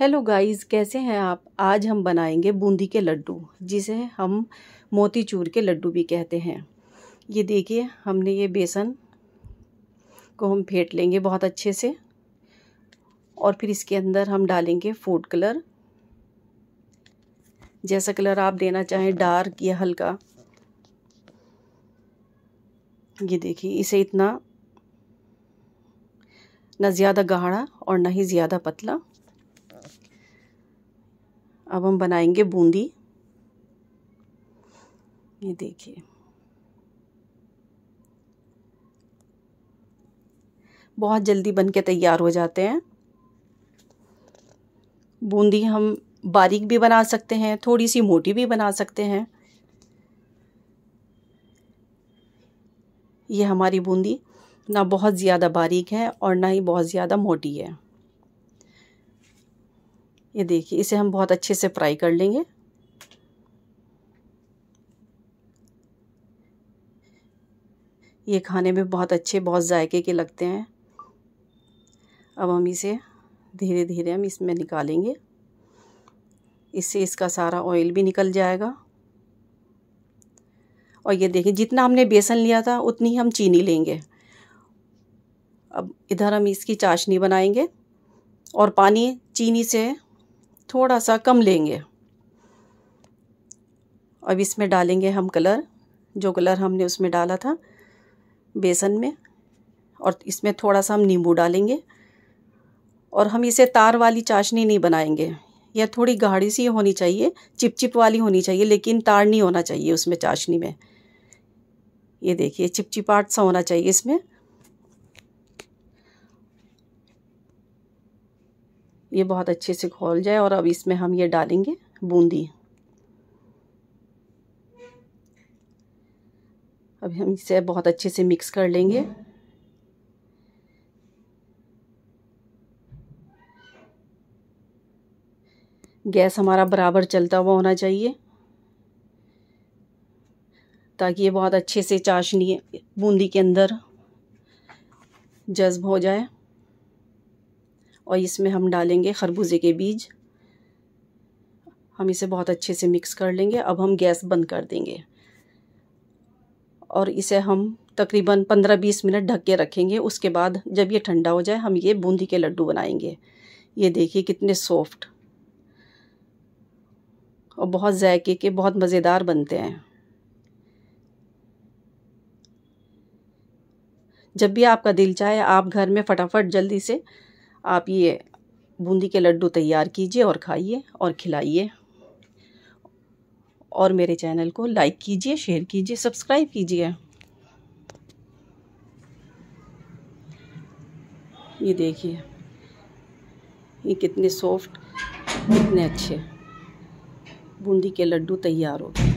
hello guys कैसे हैं आप आज हम बनाएंगे बूंदी के लड्डू जिसे हम मोतीचूर के लड्डू भी कहते हैं ये देखिए हमने ये बेसन को हम फेंट लेंगे बहुत अच्छे से और फिर इसके अंदर हम डालेंगे फूड कलर जैसा कलर आप देना चाहें डार्क या हल्का ये देखिए इसे इतना ना ज़्यादा गाढ़ा और ना ही ज़्यादा पतला अब हम बनाएंगे बूंदी ये देखिए बहुत जल्दी बन के तैयार हो जाते हैं बूंदी हम बारीक भी बना सकते हैं थोड़ी सी मोटी भी बना सकते हैं ये हमारी बूंदी ना बहुत ज़्यादा बारीक है और ना ही बहुत ज़्यादा मोटी है ये देखिए इसे हम बहुत अच्छे से फ्राई कर लेंगे ये खाने में बहुत अच्छे बहुत जायके के लगते हैं अब हम इसे धीरे धीरे हम इसमें निकालेंगे इससे इसका सारा ऑयल भी निकल जाएगा और ये देखिए जितना हमने बेसन लिया था उतनी हम चीनी लेंगे अब इधर हम इसकी चाशनी बनाएंगे और पानी चीनी से थोड़ा सा कम लेंगे अब इसमें डालेंगे हम कलर जो कलर हमने उसमें डाला था बेसन में और इसमें थोड़ा सा हम नींबू डालेंगे और हम इसे तार वाली चाशनी नहीं बनाएंगे यह थोड़ी गाढ़ी सी होनी चाहिए चिपचिप वाली होनी चाहिए लेकिन तार नहीं होना चाहिए उसमें चाशनी में ये देखिए चिपचिपाट सा होना चाहिए इसमें ये बहुत अच्छे से खोल जाए और अब इसमें हम ये डालेंगे बूंदी अभी हम इसे बहुत अच्छे से मिक्स कर लेंगे गैस हमारा बराबर चलता हुआ होना चाहिए ताकि ये बहुत अच्छे से चाशनी बूंदी के अंदर जज्ब हो जाए और इसमें हम डालेंगे खरबूजे के बीज हम इसे बहुत अच्छे से मिक्स कर लेंगे अब हम गैस बंद कर देंगे और इसे हम तकरीबन पंद्रह बीस मिनट ढक के रखेंगे उसके बाद जब ये ठंडा हो जाए हम ये बूंदी के लड्डू बनाएंगे ये देखिए कितने सॉफ्ट और बहुत जायके के बहुत मज़ेदार बनते हैं जब भी आपका दिल चाहे आप घर में फटाफट जल्दी से आप ये बूंदी के लड्डू तैयार कीजिए और खाइए और खिलाइए और मेरे चैनल को लाइक कीजिए शेयर कीजिए सब्सक्राइब कीजिए ये देखिए ये कितने सॉफ्ट कितने अच्छे बूंदी के लड्डू तैयार होते हैं